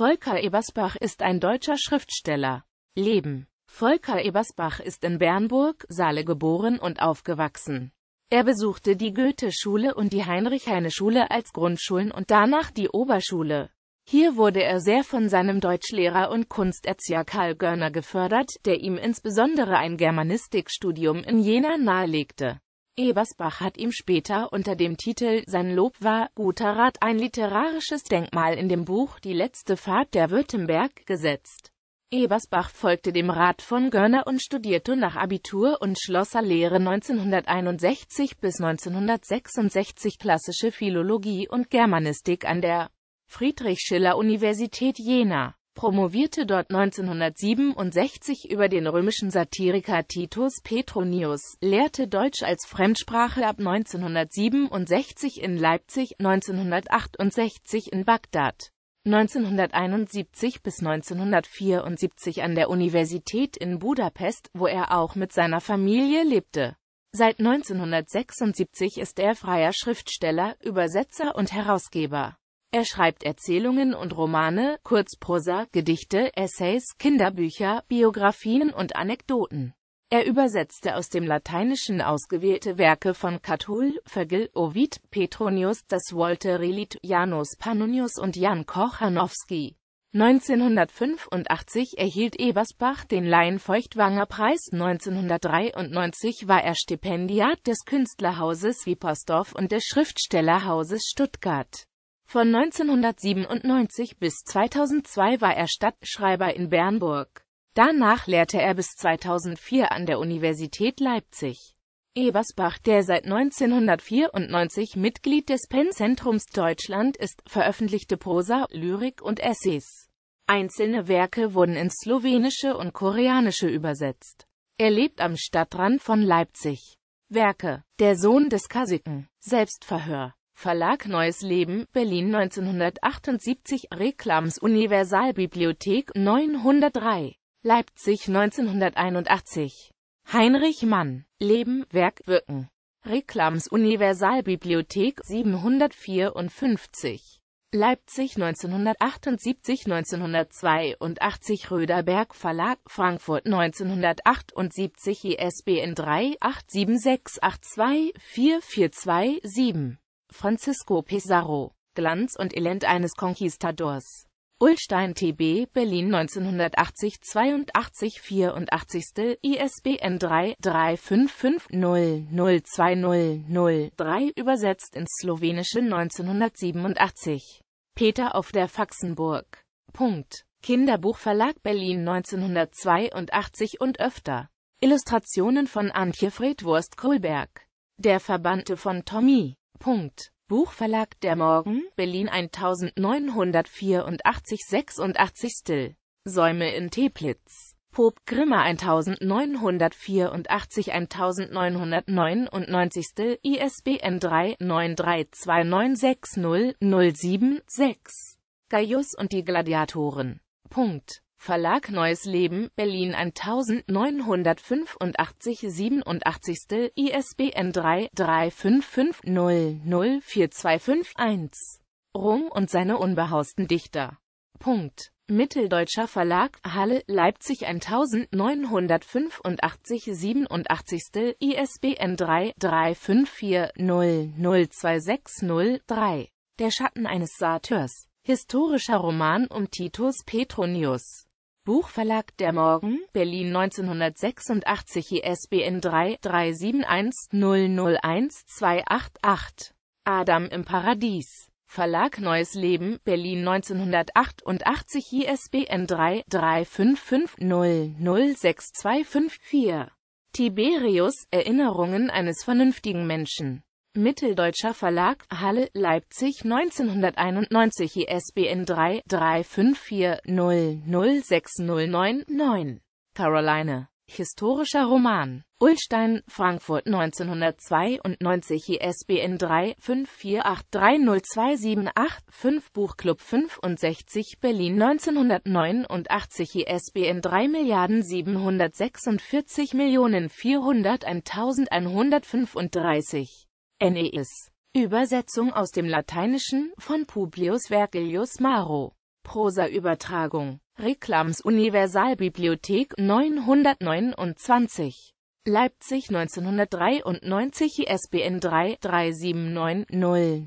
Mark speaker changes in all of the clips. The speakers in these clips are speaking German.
Speaker 1: Volker Ebersbach ist ein deutscher Schriftsteller. Leben Volker Ebersbach ist in Bernburg, Saale geboren und aufgewachsen. Er besuchte die Goethe-Schule und die Heinrich-Heine-Schule als Grundschulen und danach die Oberschule. Hier wurde er sehr von seinem Deutschlehrer und Kunsterzieher Karl Görner gefördert, der ihm insbesondere ein Germanistikstudium in Jena nahelegte. Ebersbach hat ihm später unter dem Titel Sein Lob war guter Rat ein literarisches Denkmal in dem Buch Die letzte Fahrt der Württemberg gesetzt. Ebersbach folgte dem Rat von Görner und studierte nach Abitur und Schlosserlehre 1961 bis 1966 klassische Philologie und Germanistik an der Friedrich Schiller Universität Jena promovierte dort 1967 über den römischen Satiriker Titus Petronius, lehrte Deutsch als Fremdsprache ab 1967 in Leipzig, 1968 in Bagdad, 1971 bis 1974 an der Universität in Budapest, wo er auch mit seiner Familie lebte. Seit 1976 ist er freier Schriftsteller, Übersetzer und Herausgeber. Er schreibt Erzählungen und Romane, Kurzprosa, Gedichte, Essays, Kinderbücher, Biografien und Anekdoten. Er übersetzte aus dem Lateinischen ausgewählte Werke von Catull, Vergil, Ovid, Petronius, das Volterilit, Janus Pannonius und Jan Kochanowski. 1985 erhielt Ebersbach den Laienfeuchtwanger Preis, 1993 war er Stipendiat des Künstlerhauses Wiepersdorf und des Schriftstellerhauses Stuttgart. Von 1997 bis 2002 war er Stadtschreiber in Bernburg. Danach lehrte er bis 2004 an der Universität Leipzig. Ebersbach, der seit 1994 Mitglied des Pennzentrums Deutschland ist, veröffentlichte Prosa, Lyrik und Essays. Einzelne Werke wurden ins Slowenische und Koreanische übersetzt. Er lebt am Stadtrand von Leipzig. Werke Der Sohn des Kasiken Selbstverhör Verlag Neues Leben, Berlin 1978, Reklams Universalbibliothek 903, Leipzig 1981. Heinrich Mann, Leben, Werk, Wirken. Reklams Universalbibliothek 754. Leipzig 1978 1982 Röderberg Verlag Frankfurt 1978 ISBN 3 87682 4427 Francisco Pizarro, Glanz und Elend eines Konquistadors. Ulstein TB, Berlin 1980 82 84. ISBN 3 355 02003 übersetzt ins Slowenische 1987. Peter auf der Faxenburg. Punkt. Kinderbuchverlag Berlin 1982 und öfter. Illustrationen von Antje Fred wurst kohlberg Der Verbannte von Tommy. Punkt. Buchverlag Der Morgen, Berlin 1984 86 Still. Säume in Teplitz. Pop Grimmer 1984 1999 Still, ISBN 3-932960076. Gaius und die Gladiatoren. Punkt. Verlag Neues Leben, Berlin 1985 87. ISBN 3-3550-04251. Rum und seine unbehausten Dichter. Punkt. Mitteldeutscher Verlag, Halle, Leipzig 1985 87. ISBN 3-354-00260-3. Der Schatten eines Satyrs. Historischer Roman um Titus Petronius. Buchverlag Der Morgen, Berlin 1986 ISBN 3-371-001-288. Adam im Paradies. Verlag Neues Leben, Berlin 1988 ISBN 3-355-0062554. Tiberius, Erinnerungen eines vernünftigen Menschen. Mitteldeutscher Verlag, Halle, Leipzig 1991 ISBN 3 3540 00609 Caroline. Historischer Roman. Ulstein, Frankfurt 1992 ISBN 3 548302785 Buchclub 65 Berlin 1989 ISBN 37464400135 NES. Übersetzung aus dem Lateinischen, von Publius Vergilius Maro. Prosa-Übertragung. Reclams Universalbibliothek 929. Leipzig 1993 ISBN 3 379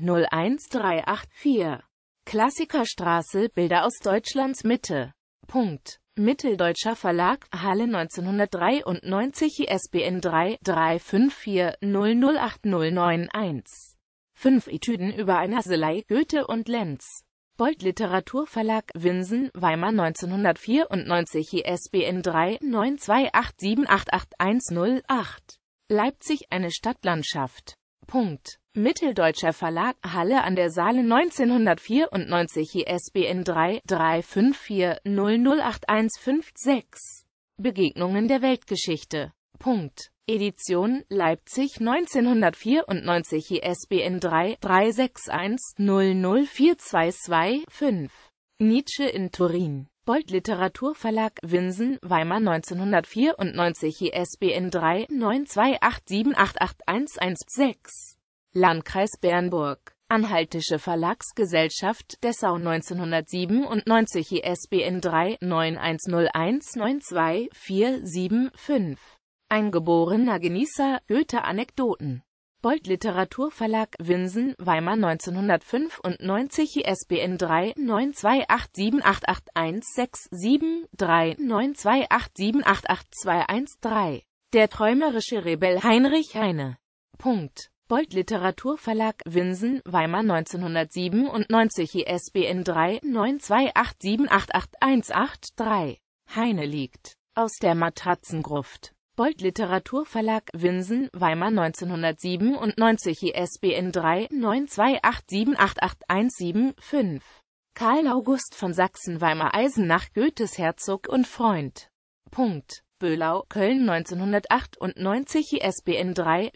Speaker 1: -001 -384. Klassikerstraße Bilder aus Deutschlands Mitte. Punkt. Mitteldeutscher Verlag, Halle 1993, ISBN 3 354 008091. Fünf Etüden über eine Haselei, Goethe und Lenz. Bold Literaturverlag, Winsen, Weimar 1994, ISBN 3 928788108. Leipzig, eine Stadtlandschaft. Punkt. Mitteldeutscher Verlag Halle an der Saale 1994 ISBN 3 354 008156 Begegnungen der Weltgeschichte. Punkt. Edition Leipzig 1994 ISBN 3 361 00422 5 Nietzsche in Turin Bold Literaturverlag Winsen, Weimar 1994 ISBN 3 928788116 Landkreis Bernburg Anhaltische Verlagsgesellschaft Dessau 1997 ISBN 3 910192475 Eingeborener Genießer, Goethe-Anekdoten Bold Literaturverlag Winsen, Weimar 1995 ISBN 3 928788816739287882113 Der träumerische Rebell Heinrich Heine. Punkt. Bold Literaturverlag Winsen, Weimar 1997 ISBN 3 928788813 Heine liegt aus der Matratzengruft. Bold Literaturverlag Winsen, Weimar 1997 ISBN 3 92878817 5 Karl August von Sachsen Weimar Eisenach Goethes Herzog und Freund. Punkt. Böhlau, Köln 1998 ISBN 3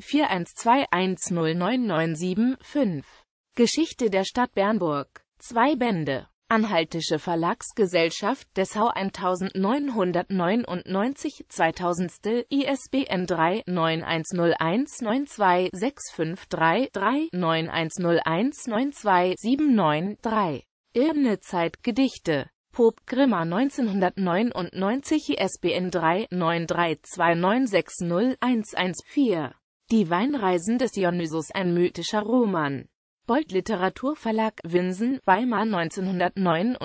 Speaker 1: 5 Geschichte der Stadt Bernburg. Zwei Bände Anhaltische Verlagsgesellschaft Dessau 1999 2000 ISBN 3 910192 653 3 910192 79 3 Zeit Gedichte Pop Grimmer 1999 ISBN 3 932960114 Die Weinreisen des Dionysus ein mythischer Roman Bold Literaturverlag Winsen, Weimar 1999,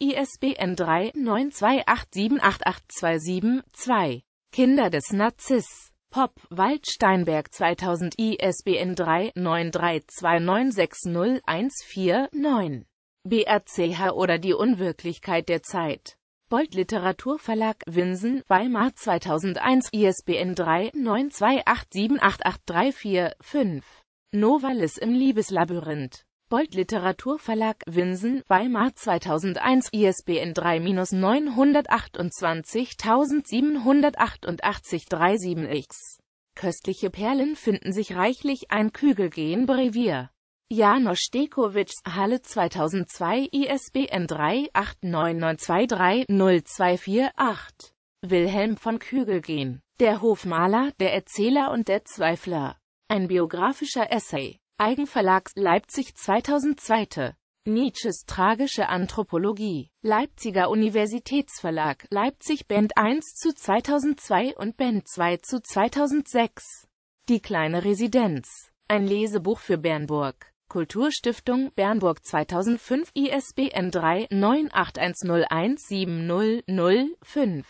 Speaker 1: ISBN 3 928788827-2. Kinder des Narziss. Pop, Waldsteinberg 2000, ISBN 3 932960149. BRCH oder die Unwirklichkeit der Zeit. Bold Literaturverlag, Winsen, Weimar 2001, ISBN 3 928788834-5. Novalis im Liebeslabyrinth. Bold Literaturverlag, Winsen, Weimar 2001, ISBN 3-928-788-37-X. Köstliche Perlen finden sich reichlich, ein Kügelgen Brevier. Janosch Dekowitsch, Halle 2002, ISBN 3-89923-0248. Wilhelm von Kügelgen, der Hofmaler, der Erzähler und der Zweifler. Ein biografischer Essay. Eigenverlag Leipzig 2002. Nietzsches tragische Anthropologie. Leipziger Universitätsverlag. Leipzig Band 1 zu 2002 und Band 2 zu 2006. Die kleine Residenz. Ein Lesebuch für Bernburg. Kulturstiftung Bernburg 2005 ISBN 3 981017005.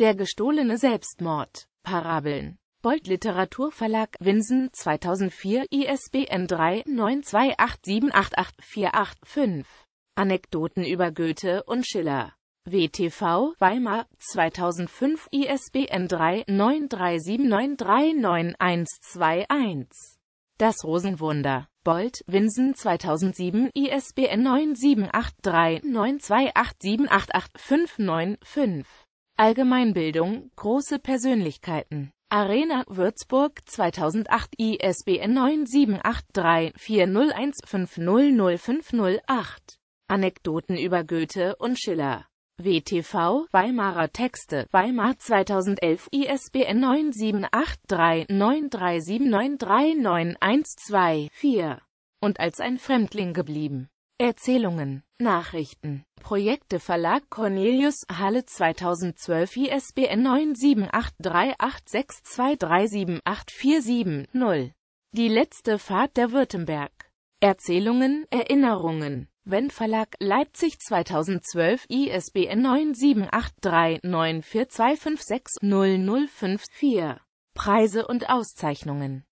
Speaker 1: Der gestohlene Selbstmord. Parabeln. Bold Literaturverlag Winsen 2004 ISBN 3 928788485 Anekdoten über Goethe und Schiller WTV Weimar 2005 ISBN 3 937939121 Das Rosenwunder Bold Winsen 2007 ISBN 9783928787855 Allgemeinbildung Große Persönlichkeiten Arena Würzburg 2008 ISBN 9783401500508 Anekdoten über Goethe und Schiller WTV Weimarer Texte Weimar 2011 ISBN 9783937939124 und als ein Fremdling geblieben Erzählungen, Nachrichten, Projekte Verlag Cornelius Halle 2012 ISBN 9783862378470 Die letzte Fahrt der Württemberg. Erzählungen, Erinnerungen. Wenn Verlag Leipzig 2012 ISBN 9783942560054 Preise und Auszeichnungen